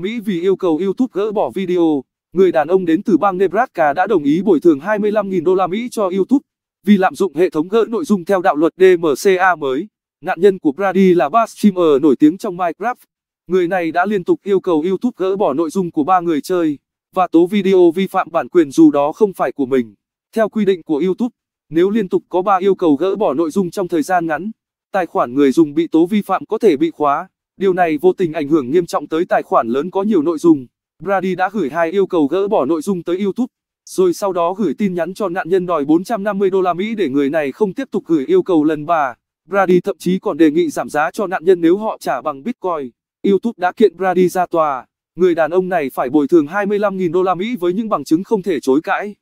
Mỹ vì yêu cầu YouTube gỡ bỏ video, người đàn ông đến từ bang Nebraska đã đồng ý bồi thường 25.000 đô la Mỹ cho YouTube vì lạm dụng hệ thống gỡ nội dung theo đạo luật DMCA mới. Nạn nhân của Brady là ba streamer nổi tiếng trong Minecraft. Người này đã liên tục yêu cầu YouTube gỡ bỏ nội dung của ba người chơi và tố video vi phạm bản quyền dù đó không phải của mình. Theo quy định của YouTube, nếu liên tục có ba yêu cầu gỡ bỏ nội dung trong thời gian ngắn, tài khoản người dùng bị tố vi phạm có thể bị khóa. Điều này vô tình ảnh hưởng nghiêm trọng tới tài khoản lớn có nhiều nội dung. Brady đã gửi hai yêu cầu gỡ bỏ nội dung tới YouTube, rồi sau đó gửi tin nhắn cho nạn nhân đòi 450 đô la Mỹ để người này không tiếp tục gửi yêu cầu lần ba. Brady thậm chí còn đề nghị giảm giá cho nạn nhân nếu họ trả bằng Bitcoin. YouTube đã kiện Brady ra tòa. Người đàn ông này phải bồi thường 25.000 đô la Mỹ với những bằng chứng không thể chối cãi.